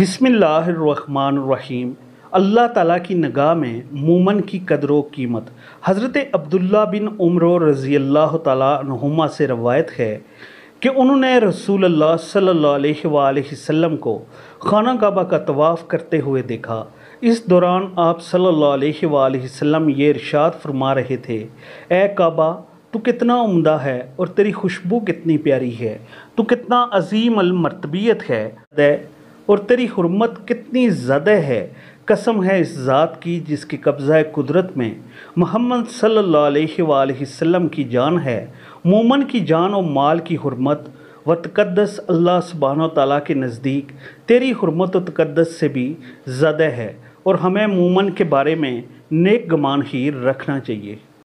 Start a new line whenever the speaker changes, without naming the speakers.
बिसमीम अल्लाह ताला की नगाह में मोमन की कदर व कीमत हज़रत अब्दुल्ला बिन उम्र रज़ी अल्लाह तुमा से रवायत है कि उन्होंने रसूल अल्लाह सल्लल्लाहु अलैहि वसल्लम को खाना काबा का तवाफ़ करते हुए देखा इस दौरान आप सल्लल्लाहु अलैहि वसल्लम ये इरशाद फरमा रहे थे ए काबा तू कितना उम्दा है और तेरी खुशबू कितनी प्यारी है तू कितना अजीम अलमरतबीत है और तेरी हरमत कितनी ज़्यादा है कसम है इस ज़ात की जिसकी कब्ज़ा कुदरत में मोहम्मद सल्लाम की जान है मोमन की जान और माल की हरमत व तकदस अल्लाह सुबहान तला के नज़दीक तेरी हरमत व तकदस से भी ज़्यादा है और हमें मोमन के बारे में नेक गमान ही रखना चाहिए